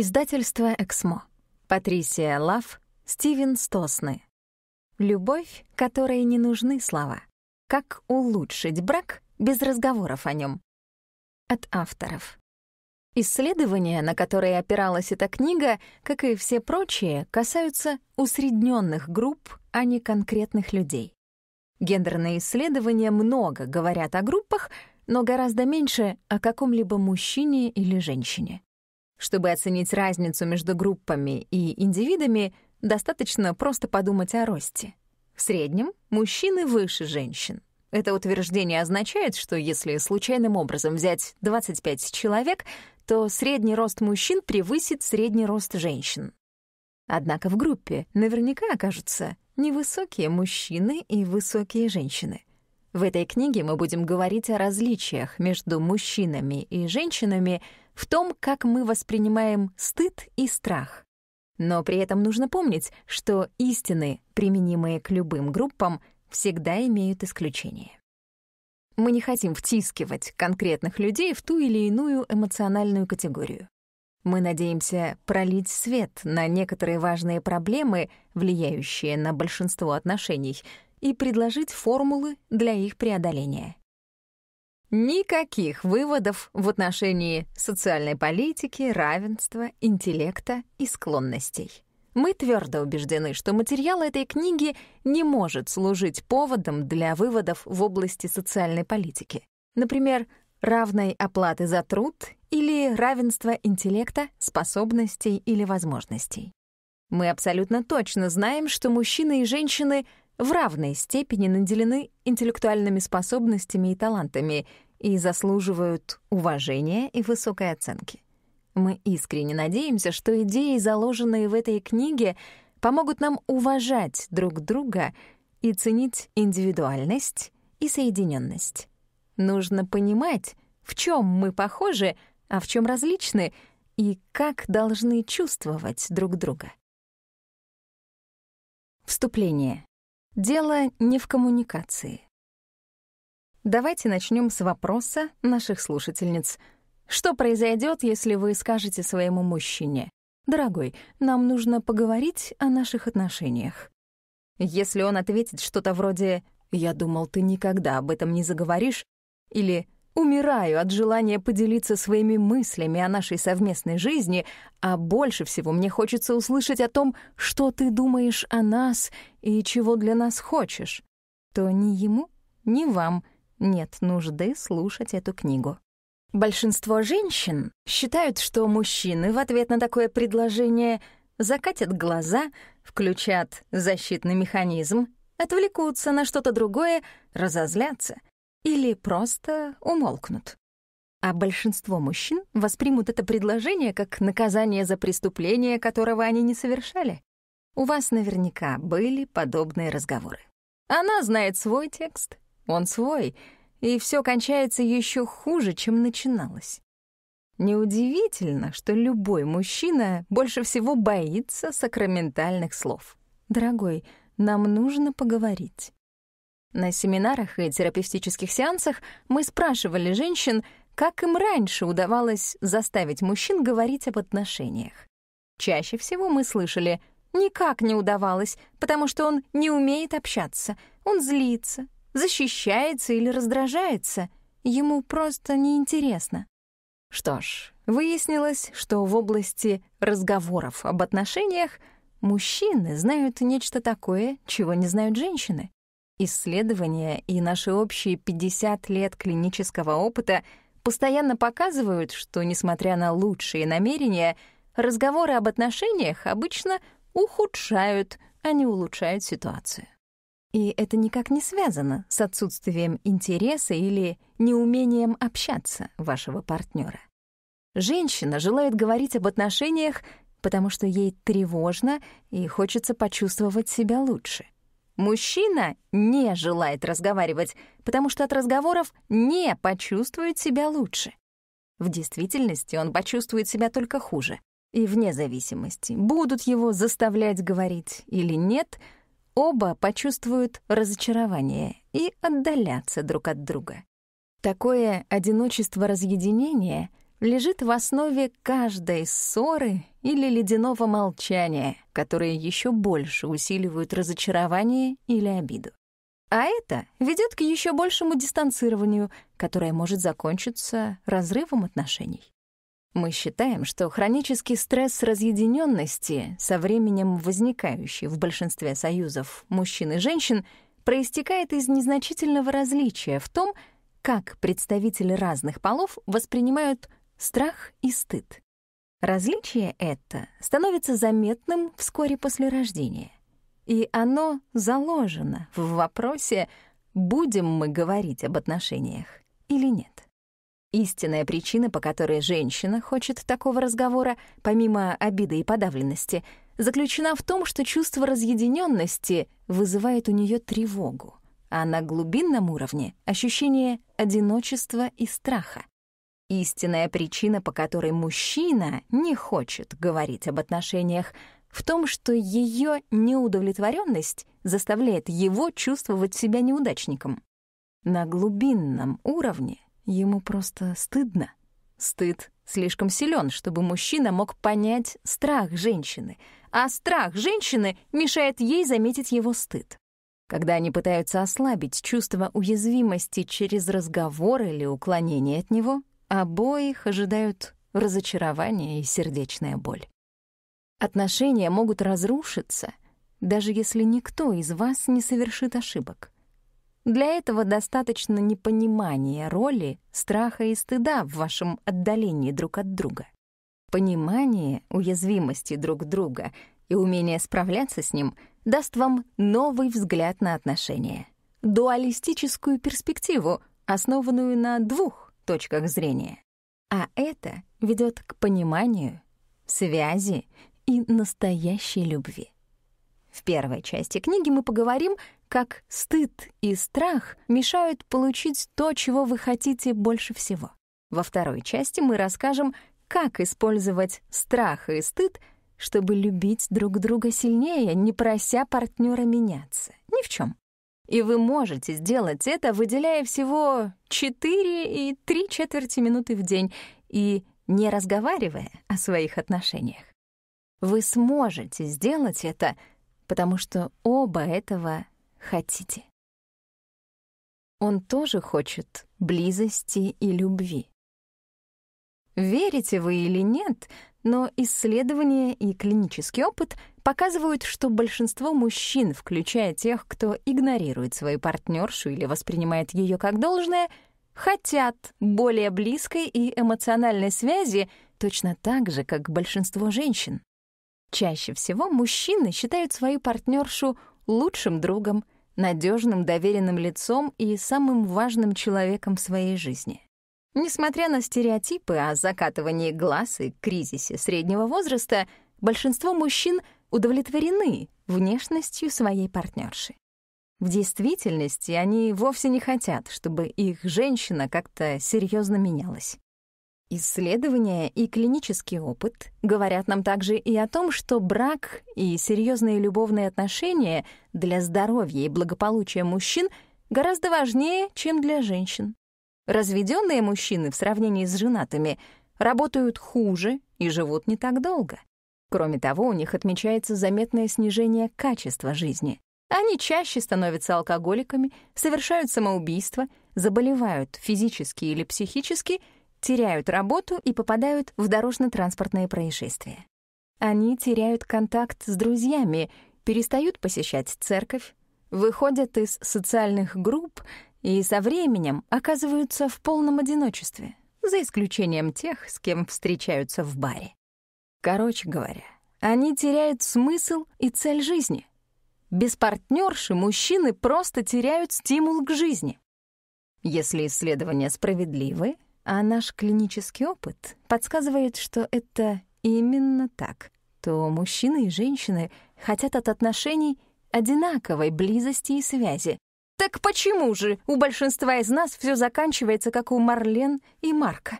Издательство «Эксмо». Патрисия Лав, Стивен Стосны. Любовь, которой не нужны слова. Как улучшить брак без разговоров о нем. От авторов. Исследования, на которые опиралась эта книга, как и все прочие, касаются усредненных групп, а не конкретных людей. Гендерные исследования много говорят о группах, но гораздо меньше о каком-либо мужчине или женщине. Чтобы оценить разницу между группами и индивидами, достаточно просто подумать о росте. В среднем мужчины выше женщин. Это утверждение означает, что если случайным образом взять 25 человек, то средний рост мужчин превысит средний рост женщин. Однако в группе наверняка окажутся невысокие мужчины и высокие женщины. В этой книге мы будем говорить о различиях между мужчинами и женщинами в том, как мы воспринимаем стыд и страх. Но при этом нужно помнить, что истины, применимые к любым группам, всегда имеют исключение. Мы не хотим втискивать конкретных людей в ту или иную эмоциональную категорию. Мы надеемся пролить свет на некоторые важные проблемы, влияющие на большинство отношений — и предложить формулы для их преодоления. Никаких выводов в отношении социальной политики, равенства, интеллекта и склонностей. Мы твердо убеждены, что материал этой книги не может служить поводом для выводов в области социальной политики. Например, равной оплаты за труд или равенства интеллекта, способностей или возможностей. Мы абсолютно точно знаем, что мужчины и женщины в равной степени наделены интеллектуальными способностями и талантами и заслуживают уважения и высокой оценки. Мы искренне надеемся, что идеи, заложенные в этой книге, помогут нам уважать друг друга и ценить индивидуальность и соединенность. Нужно понимать, в чем мы похожи, а в чем различны, и как должны чувствовать друг друга. Вступление. Дело не в коммуникации. Давайте начнем с вопроса наших слушательниц. Что произойдет, если вы скажете своему мужчине, «Дорогой, нам нужно поговорить о наших отношениях»? Если он ответит что-то вроде «Я думал, ты никогда об этом не заговоришь» или Умираю от желания поделиться своими мыслями о нашей совместной жизни, а больше всего мне хочется услышать о том, что ты думаешь о нас и чего для нас хочешь. То ни ему, ни вам нет нужды слушать эту книгу. Большинство женщин считают, что мужчины в ответ на такое предложение закатят глаза, включат защитный механизм, отвлекутся на что-то другое, разозлятся — или просто умолкнут. А большинство мужчин воспримут это предложение как наказание за преступление, которого они не совершали. У вас наверняка были подобные разговоры. Она знает свой текст, он свой, и все кончается еще хуже, чем начиналось. Неудивительно, что любой мужчина больше всего боится сакраментальных слов. «Дорогой, нам нужно поговорить». На семинарах и терапевтических сеансах мы спрашивали женщин, как им раньше удавалось заставить мужчин говорить об отношениях. Чаще всего мы слышали «никак не удавалось, потому что он не умеет общаться, он злится, защищается или раздражается, ему просто неинтересно». Что ж, выяснилось, что в области разговоров об отношениях мужчины знают нечто такое, чего не знают женщины. Исследования и наши общие 50 лет клинического опыта постоянно показывают, что, несмотря на лучшие намерения, разговоры об отношениях обычно ухудшают, а не улучшают ситуацию. И это никак не связано с отсутствием интереса или неумением общаться вашего партнера. Женщина желает говорить об отношениях, потому что ей тревожно и хочется почувствовать себя лучше — Мужчина не желает разговаривать, потому что от разговоров не почувствует себя лучше. В действительности он почувствует себя только хуже. И вне зависимости, будут его заставлять говорить или нет, оба почувствуют разочарование и отдалятся друг от друга. Такое одиночество разъединения лежит в основе каждой ссоры или ледяного молчания, которые еще больше усиливают разочарование или обиду. А это ведет к еще большему дистанцированию, которое может закончиться разрывом отношений. Мы считаем, что хронический стресс разъединенности, со временем возникающий в большинстве союзов мужчин и женщин, проистекает из незначительного различия в том, как представители разных полов воспринимают страх и стыд. Различие это становится заметным вскоре после рождения. И оно заложено в вопросе, будем мы говорить об отношениях или нет. Истинная причина, по которой женщина хочет такого разговора, помимо обиды и подавленности, заключена в том, что чувство разъединенности вызывает у нее тревогу, а на глубинном уровне — ощущение одиночества и страха. Истинная причина, по которой мужчина не хочет говорить об отношениях, в том, что ее неудовлетворенность заставляет его чувствовать себя неудачником. На глубинном уровне ему просто стыдно. Стыд слишком силен, чтобы мужчина мог понять страх женщины, а страх женщины мешает ей заметить его стыд. Когда они пытаются ослабить чувство уязвимости через разговор или уклонение от него, Обоих ожидают разочарование и сердечная боль. Отношения могут разрушиться, даже если никто из вас не совершит ошибок. Для этого достаточно непонимания роли, страха и стыда в вашем отдалении друг от друга. Понимание уязвимости друг друга и умение справляться с ним даст вам новый взгляд на отношения, дуалистическую перспективу, основанную на двух точках зрения. А это ведет к пониманию, связи и настоящей любви. В первой части книги мы поговорим, как стыд и страх мешают получить то, чего вы хотите больше всего. Во второй части мы расскажем, как использовать страх и стыд, чтобы любить друг друга сильнее, не прося партнера меняться. Ни в чем. И вы можете сделать это, выделяя всего 4 и 3 четверти минуты в день и не разговаривая о своих отношениях. Вы сможете сделать это, потому что оба этого хотите. Он тоже хочет близости и любви. Верите вы или нет, но исследования и клинический опыт — показывают, что большинство мужчин, включая тех, кто игнорирует свою партнершу или воспринимает ее как должное, хотят более близкой и эмоциональной связи точно так же, как большинство женщин. Чаще всего мужчины считают свою партнершу лучшим другом, надежным доверенным лицом и самым важным человеком в своей жизни. Несмотря на стереотипы о закатывании глаз и кризисе среднего возраста, большинство мужчин — удовлетворены внешностью своей партнерши. В действительности они вовсе не хотят, чтобы их женщина как-то серьезно менялась. Исследования и клинический опыт говорят нам также и о том, что брак и серьезные любовные отношения для здоровья и благополучия мужчин гораздо важнее, чем для женщин. Разведенные мужчины в сравнении с женатыми работают хуже и живут не так долго. Кроме того, у них отмечается заметное снижение качества жизни. Они чаще становятся алкоголиками, совершают самоубийство, заболевают физически или психически, теряют работу и попадают в дорожно-транспортные происшествия. Они теряют контакт с друзьями, перестают посещать церковь, выходят из социальных групп и со временем оказываются в полном одиночестве, за исключением тех, с кем встречаются в баре. Короче говоря, они теряют смысл и цель жизни. Без партнерши мужчины просто теряют стимул к жизни. Если исследования справедливы, а наш клинический опыт подсказывает, что это именно так, то мужчины и женщины хотят от отношений одинаковой близости и связи. Так почему же у большинства из нас все заканчивается, как у Марлен и Марка?